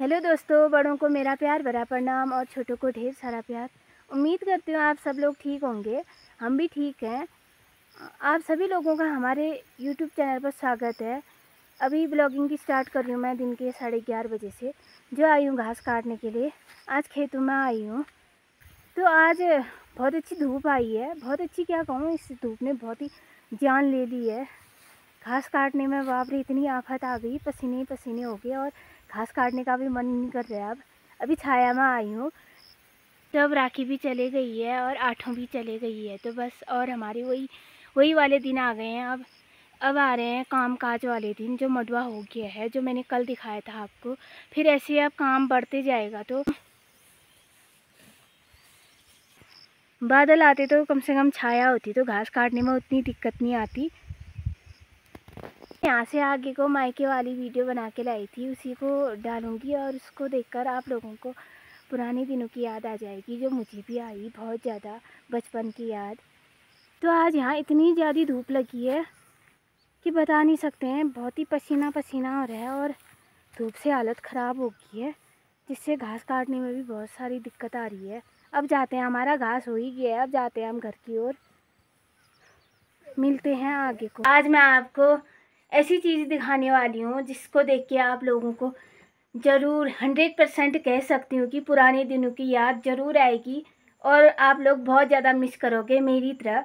Hello दोस्तों बड़ों को मेरा प्यार बड़ा प्रणाम और छोटों को ढेर सारा प्यार उम्मीद करती हूँ आप सब लोग ठीक होंगे हम भी ठीक हैं आप सभी लोगों का हमारे यूट्यूब चैनल पर स्वागत है अभी ब्लॉगिंग की स्टार्ट कर रही हूँ मैं दिन के साढ़े ग्यारह बजे से जो आई हूँ घास काटने के लिए आज खेतों में आई हूँ तो आज बहुत अच्छी धूप आई है बहुत अच्छी क्या कहूँ इस धूप ने बहुत ही जान ले ली है घास काटने में बाप रे इतनी आफत आ गई पसीने पसीने हो गए और घास काटने का भी मन नहीं कर रहा अब अभी छाया में आई हूँ तब राखी भी चले गई है और आठों भी चले गई है तो बस और हमारे वही वही वाले दिन आ गए हैं अब अब आ रहे हैं काम काज वाले दिन जो मडवा हो गया है जो मैंने कल दिखाया था आपको फिर ऐसे अब काम बढ़ते जाएगा तो बादल आते तो कम से कम छाया होती तो घास काटने में उतनी दिक्कत नहीं आती यहाँ से आगे को मायके वाली वीडियो बना के लाई थी उसी को डालूँगी और उसको देखकर आप लोगों को पुराने दिनों की याद आ जाएगी जो मुझे भी आई बहुत ज़्यादा बचपन की याद तो आज यहाँ इतनी ज़्यादा धूप लगी है कि बता नहीं सकते हैं बहुत ही पसीना पसीना हो रहा है और धूप से हालत ख़राब हो गई है जिससे घास काटने में भी बहुत सारी दिक्कत आ रही है अब जाते हैं हमारा घास हो ही गया है अब जाते हैं हम घर की ओर मिलते हैं आगे को आज मैं आपको ऐसी चीज़ दिखाने वाली हूँ जिसको देख के आप लोगों को ज़रूर हंड्रेड परसेंट कह सकती हूँ कि पुराने दिनों की याद ज़रूर आएगी और आप लोग बहुत ज़्यादा मिस करोगे मेरी तरह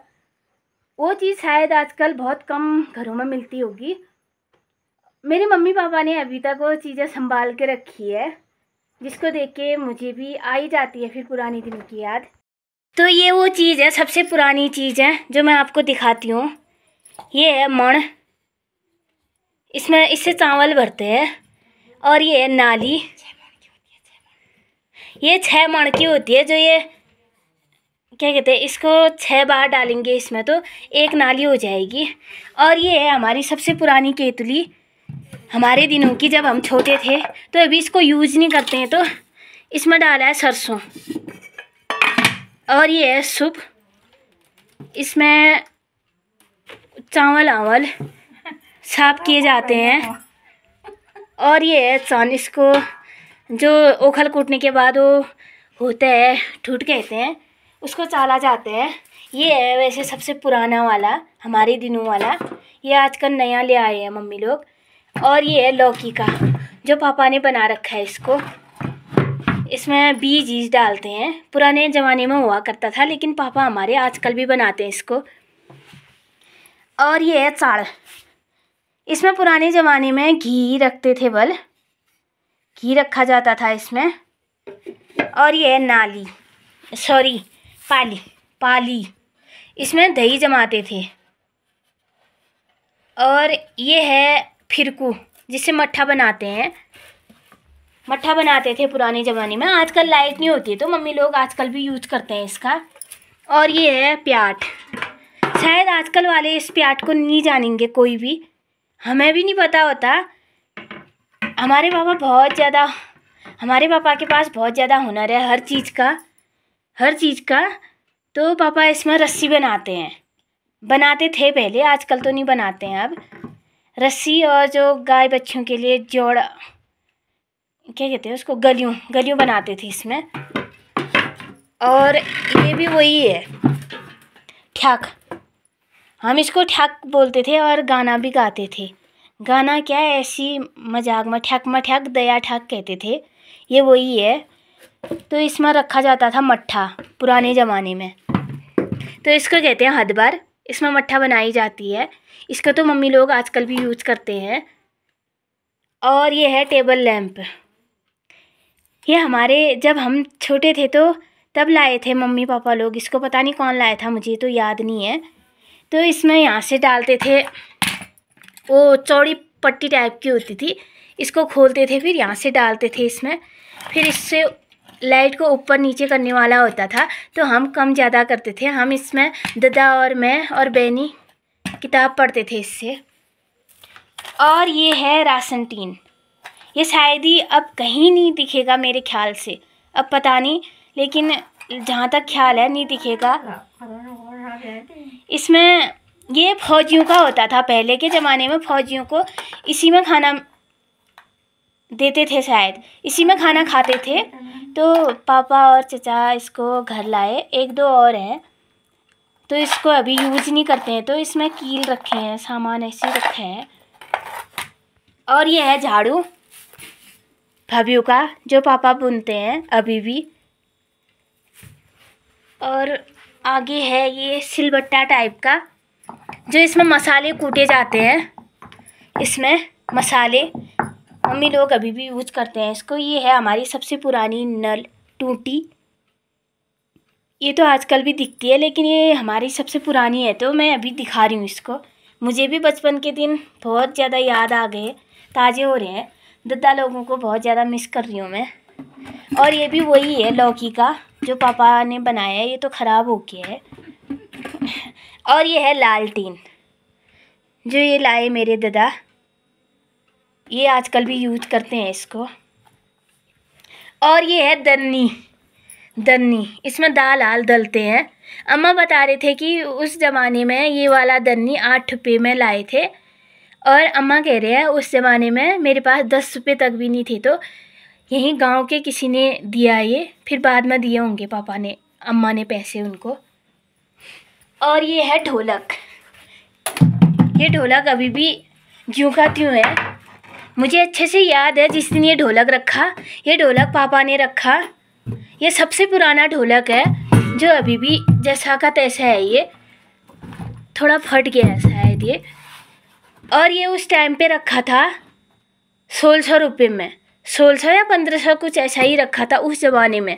वो चीज़ शायद आजकल बहुत कम घरों में मिलती होगी मेरे मम्मी पापा ने अभी तक वो चीज़ें संभाल के रखी है जिसको देख के मुझे भी आई जाती है फिर पुराने दिनों की याद तो ये वो चीज़ है सबसे पुरानी चीज़ है जो मैं आपको दिखाती हूँ ये है मण इसमें इससे चावल भरते हैं और ये है नाली ये छः मण की होती है जो ये क्या कहते हैं इसको छः बार डालेंगे इसमें तो एक नाली हो जाएगी और ये है हमारी सबसे पुरानी केतली हमारे दिनों की जब हम छोटे थे तो अभी इसको यूज नहीं करते हैं तो इसमें डाला है सरसों और ये है सूप इसमें चावल आवल साफ किए जाते हैं और ये है सन इसको जो ओखल कूटने के बाद वो होता है ठूट कहते हैं उसको चाला जाते हैं ये है वैसे सबसे पुराना वाला हमारे दिनों वाला ये आजकल नया ले आए हैं मम्मी लोग और ये है लौकी का जो पापा ने बना रखा है इसको इसमें बीज ईज डालते हैं पुराने ज़माने में हुआ करता था लेकिन पापा हमारे आजकल भी बनाते हैं इसको और ये है चाड़ इसमें पुराने ज़माने में घी रखते थे बल घी रखा जाता था इसमें और ये है नाली सॉरी पाली पाली इसमें दही जमाते थे और ये है फिरकू जिसे मट्ठा बनाते हैं मट्ठा बनाते थे पुराने ज़माने में आजकल लाइट नहीं होती है तो मम्मी लोग आजकल भी यूज करते हैं इसका और ये है प्याट शायद आजकल वाले इस प्याट को नहीं जानेंगे कोई भी हमें भी नहीं पता होता हमारे पापा बहुत ज़्यादा हमारे पापा के पास बहुत ज़्यादा हुनर है हर चीज़ का हर चीज़ का तो पापा इसमें रस्सी बनाते हैं बनाते थे पहले आजकल तो नहीं बनाते हैं अब रस्सी और जो गाय बच्चों के लिए जोड़ा क्या कहते हैं उसको गलियों गलियों बनाते थे इसमें और ये भी वही है ठाक हम इसको ठक बोलते थे और गाना भी गाते थे गाना क्या है ऐसी मजाक में ठ्याक ठक दया ठक कहते थे ये वही है तो इसमें रखा जाता था मट्ठा पुराने ज़माने में तो इसको कहते हैं हदबार इसमें मट्ठा बनाई जाती है इसका तो मम्मी लोग आजकल भी यूज करते हैं और ये है टेबल लैम्प ये हमारे जब हम छोटे थे तो तब लाए थे मम्मी पापा लोग इसको पता नहीं कौन लाया था मुझे तो याद नहीं है तो इसमें यहाँ से डालते थे वो चौड़ी पट्टी टाइप की होती थी इसको खोलते थे फिर यहाँ से डालते थे इसमें फिर इससे लाइट को ऊपर नीचे करने वाला होता था तो हम कम ज़्यादा करते थे हम इसमें ददा और मैं और बहनी किताब पढ़ते थे इससे और ये है राशन टीन ये शायद ही अब कहीं नहीं दिखेगा मेरे ख्याल से अब पता नहीं लेकिन जहाँ तक ख्याल है नहीं दिखेगा हाँ, इसमें ये फौजियों का होता था पहले के ज़माने में फौजियों को इसी में खाना देते थे शायद इसी में खाना खाते थे तो पापा और चचा इसको घर लाए एक दो और हैं तो इसको अभी यूज़ नहीं करते हैं तो इसमें कील रखे हैं सामान ऐसे रखे हैं और ये है झाड़ू भाभी का जो पापा बुनते हैं अभी भी और आगे है ये सिलबट्टा टाइप का जो इसमें मसाले कूटे जाते हैं इसमें मसाले मम्मी लोग अभी भी यूज़ करते हैं इसको ये है हमारी सबसे पुरानी नल टूटी ये तो आजकल भी दिखती है लेकिन ये हमारी सबसे पुरानी है तो मैं अभी दिखा रही हूँ इसको मुझे भी बचपन के दिन बहुत ज़्यादा याद आ गए ताज़े हो रहे हैं दद्दा लोगों को बहुत ज़्यादा मिस कर रही हूँ मैं और ये भी वही है लौकी का जो पापा ने बनाया है ये तो ख़राब हो गया है और ये है लालटीन जो ये लाए मेरे दादा ये आजकल भी यूज करते हैं इसको और ये है दन्नी दन्नी इसमें दाल आल दलते हैं अम्मा बता रहे थे कि उस ज़माने में ये वाला दन्नी आठ रुपये में लाए थे और अम्मा कह रहे हैं उस ज़माने में मेरे पास दस रुपये तक भी नहीं थे तो यहीं गांव के किसी ने दिया ये फिर बाद में दिए होंगे पापा ने अम्मा ने पैसे उनको और ये है ढोलक ये ढोलक अभी भी ज्यों का त्यों है मुझे अच्छे से याद है जिस दिन ये ढोलक रखा ये ढोलक पापा ने रखा ये सबसे पुराना ढोलक है जो अभी भी जैसा का तैसा है ये थोड़ा फट गया है शायद ये और ये उस टाइम पे रखा था सोलह सौ रुपये में सोलह सौ या पंद्रह सौ कुछ ऐसा ही रखा था उस ज़माने में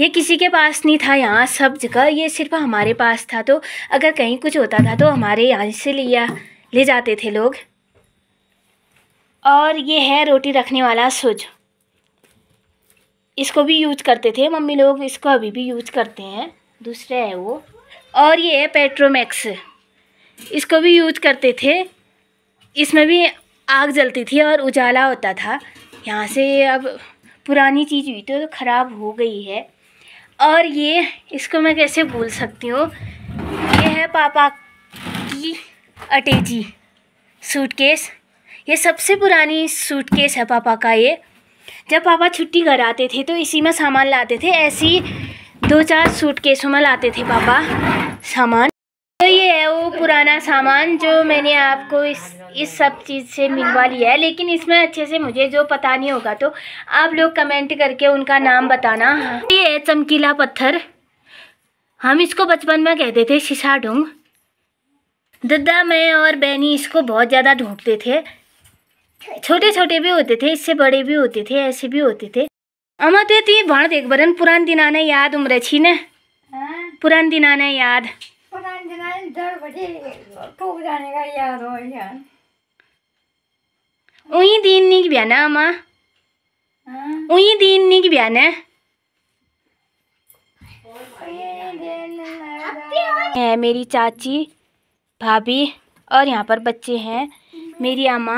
ये किसी के पास नहीं था यहाँ सब जगह ये सिर्फ हमारे पास था तो अगर कहीं कुछ होता था तो हमारे यहाँ से लिया ले जाते थे लोग और ये है रोटी रखने वाला सुज इसको भी यूज करते थे मम्मी लोग इसको अभी भी यूज करते हैं दूसरा है वो और ये है पेट्रोमैक्स इसको भी यूज करते थे इसमें भी आग जलती थी और उजाला होता था यहाँ से अब पुरानी चीज़ हुई तो ख़राब हो गई है और ये इसको मैं कैसे भूल सकती हूँ ये है पापा की अटेजी सूटकेस ये सबसे पुरानी सूटकेस है पापा का ये जब पापा छुट्टी घर आते थे तो इसी में सामान लाते थे ऐसी दो चार सूटकेसों में लाते थे पापा सामान है वो पुराना सामान जो मैंने आपको इस इस सब चीज़ से मिलवा लिया है लेकिन इसमें अच्छे से मुझे जो पता नहीं होगा तो आप लोग कमेंट करके उनका नाम बताना ये है चमकीला पत्थर हम इसको बचपन में कहते थे शीशा ढूंग दद्दा मैं और बहनी इसको बहुत ज़्यादा ढूंढते थे छोटे छोटे भी होते थे इससे बड़े भी होते थे ऐसे भी होते थे अमा तो ये भाण तो देख बरन पुरान दिन याद उम्र छी ने हाँ। पुरान दिन याद इधर बजे याद हो दिन निक बिहान आमा उही दिन कि बिहान है मेरी चाची भाभी और यहाँ पर बच्चे हैं मेरी अम्मा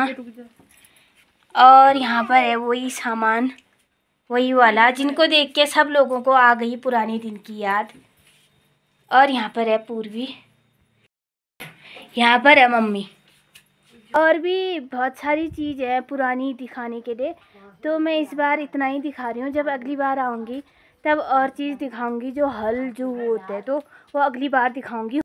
और यहाँ पर है वही सामान वही वाला जिनको देख के सब लोगों को आ गई पुराने दिन की याद और यहाँ पर है पूर्वी यहाँ पर है मम्मी और भी बहुत सारी चीज़ है पुरानी दिखाने के लिए तो मैं इस बार इतना ही दिखा रही हूँ जब अगली बार आऊँगी तब और चीज़ दिखाऊँगी जो हल जो होता है तो वो अगली बार दिखाऊँगी